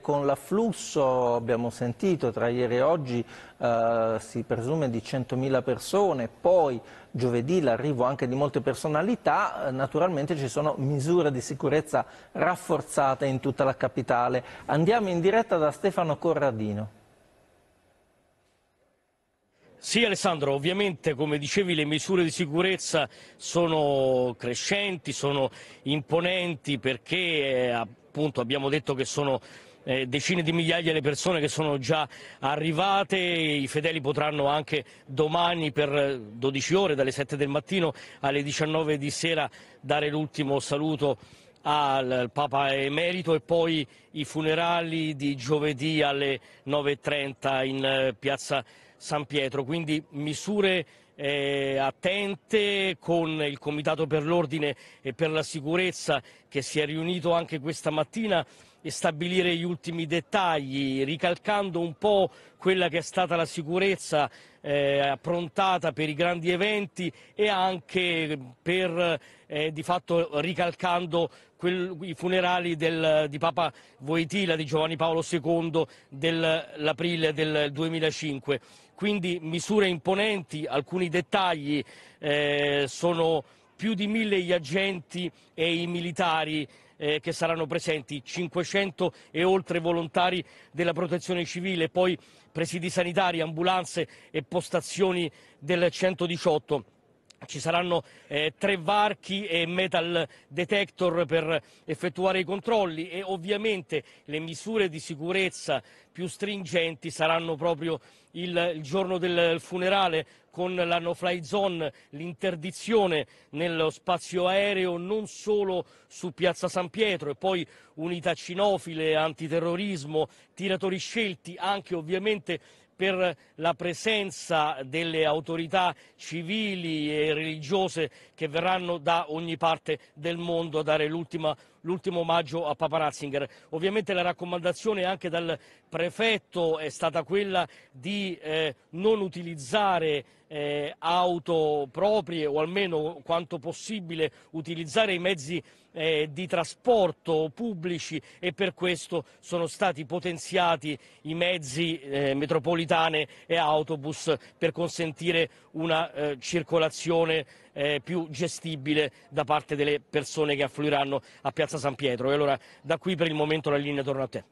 Con l'afflusso, abbiamo sentito, tra ieri e oggi eh, si presume di 100.000 persone, poi giovedì l'arrivo anche di molte personalità, eh, naturalmente ci sono misure di sicurezza rafforzate in tutta la capitale. Andiamo in diretta da Stefano Corradino. Sì Alessandro, ovviamente come dicevi le misure di sicurezza sono crescenti, sono imponenti perché eh, appunto abbiamo detto che sono eh, decine di migliaia le persone che sono già arrivate, i fedeli potranno anche domani per 12 eh, ore, dalle 7 del mattino alle 19 di sera, dare l'ultimo saluto al Papa Emerito e poi i funerali di giovedì alle 9.30 in eh, piazza San Pietro. Quindi misure eh, attente con il Comitato per l'Ordine e per la Sicurezza che si è riunito anche questa mattina e stabilire gli ultimi dettagli, ricalcando un po' quella che è stata la sicurezza eh, approntata per i grandi eventi e anche per eh, di fatto ricalcando quel, i funerali del, di Papa Voitila, di Giovanni Paolo II dell'aprile del 2005. Quindi misure imponenti, alcuni dettagli eh, sono più di mille gli agenti e i militari eh, che saranno presenti, 500 e oltre volontari della protezione civile, poi presidi sanitari, ambulanze e postazioni del 118. Ci saranno eh, tre varchi e metal detector per effettuare i controlli e ovviamente le misure di sicurezza più stringenti saranno proprio il, il giorno del funerale con la no-fly zone, l'interdizione nello spazio aereo non solo su Piazza San Pietro e poi unità cinofile, antiterrorismo, tiratori scelti, anche ovviamente per la presenza delle autorità civili e religiose che verranno da ogni parte del mondo a dare l'ultimo omaggio a Papa Ratzinger. Ovviamente la raccomandazione anche dal prefetto è stata quella di eh, non utilizzare eh, auto proprie o almeno quanto possibile utilizzare i mezzi eh, di trasporto pubblici e per questo sono stati potenziati i mezzi eh, metropolitani metropolitane e autobus per consentire una eh, circolazione eh, più gestibile da parte delle persone che affluiranno a Piazza San Pietro. E allora da qui per il momento la linea torna a te.